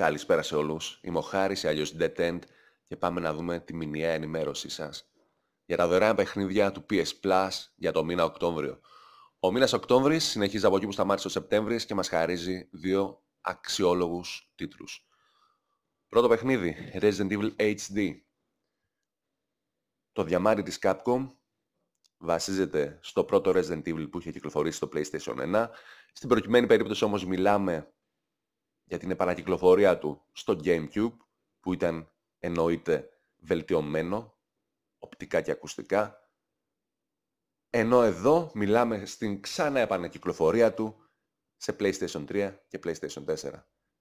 Καλησπέρα σε όλους. Είμαι ο Χάρης, αλλιώς Detent και πάμε να δούμε τη μηνιαία ενημέρωσή σας για τα δωρεάν παιχνίδια του PS Plus για το μήνα Οκτώβριο. Ο μήνας Οκτώβρης συνεχίζει από εκεί που σταμάτησε ο Σεπτέμβρης και μας χαρίζει δύο αξιόλογους τίτλους. Πρώτο παιχνίδι, Resident Evil HD. Το διαμάρι της Capcom βασίζεται στο πρώτο Resident Evil που είχε κυκλοφορήσει στο PlayStation 1. Στην προκειμένη περίπτωση όμως μιλάμε για την επανακυκλοφορία του στο Gamecube, που ήταν εννοείται βελτιωμένο, οπτικά και ακουστικά, ενώ εδώ μιλάμε στην ξανά επανακυκλοφορία του σε PlayStation 3 και PlayStation 4.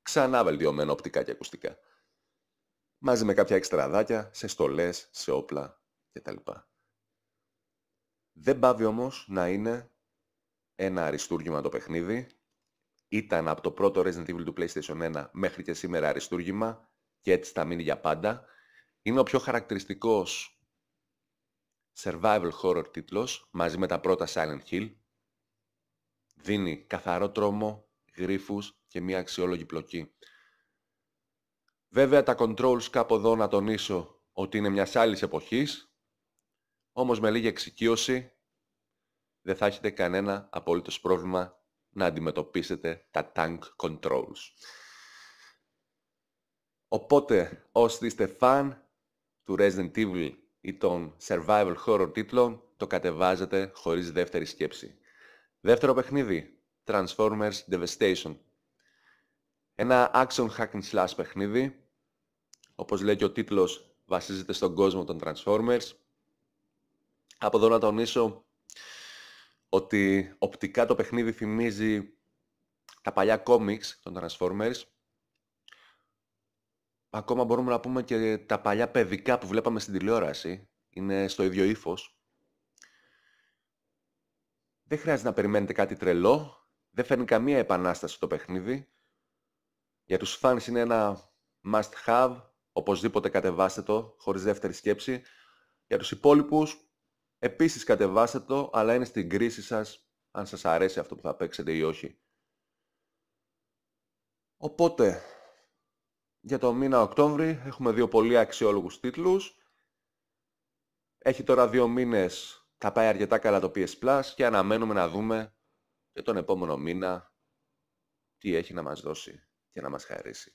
Ξανά βελτιωμένο οπτικά και ακουστικά. Μαζί με κάποια εξτραδάκια σε στολές, σε όπλα κτλ. Δεν πάβει όμως να είναι ένα αριστούργημα το παιχνίδι ήταν από το πρώτο Resident Evil του PlayStation 1 μέχρι και σήμερα αριστούργημα και έτσι θα μείνει για πάντα. Είναι ο πιο χαρακτηριστικός survival horror τίτλος μαζί με τα πρώτα Silent Hill. Δίνει καθαρό τρόμο, γρίφους και μια αξιόλογη πλοκή. Βέβαια τα controls κάπου εδώ να τονίσω ότι είναι μιας άλλης εποχής, όμως με λίγη εξοικείωση δεν θα έχετε κανένα απολύτως πρόβλημα να αντιμετωπίσετε τα tank controls. Οπότε, όσοι είστε φαν του Resident Evil ή των survival horror τίτλων, το κατεβάζετε χωρίς δεύτερη σκέψη. Δεύτερο παιχνίδι, Transformers Devastation. Ένα action action-hacking slash παιχνίδι, όπως λέει και ο τίτλος, βασίζεται στον κόσμο των Transformers. Από εδώ να τονίσω ότι οπτικά το παιχνίδι θυμίζει τα παλιά κόμιξ των Transformers. Ακόμα μπορούμε να πούμε και τα παλιά παιδικά που βλέπαμε στην τηλεόραση. Είναι στο ίδιο ύφος. Δεν χρειάζεται να περιμένετε κάτι τρελό. Δεν φέρνει καμία επανάσταση το παιχνίδι. Για τους fans είναι ένα must have. Οπωσδήποτε κατεβάστε το, χωρίς δεύτερη σκέψη. Για τους υπόλοιπους, Επίσης κατεβάστε το, αλλά είναι στην κρίση σας αν σας αρέσει αυτό που θα παίξετε ή όχι. Οπότε, για το μήνα Οκτώβρη έχουμε δύο πολύ αξιόλογους τίτλους. Έχει τώρα δύο μήνες, θα πάει αρκετά καλά το PS Plus και αναμένουμε να δούμε και τον επόμενο μήνα τι έχει να μας δώσει και να μας χαρίσει.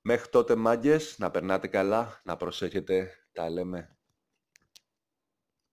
Μέχρι τότε μάγκες, να περνάτε καλά, να προσέχετε, τα λέμε.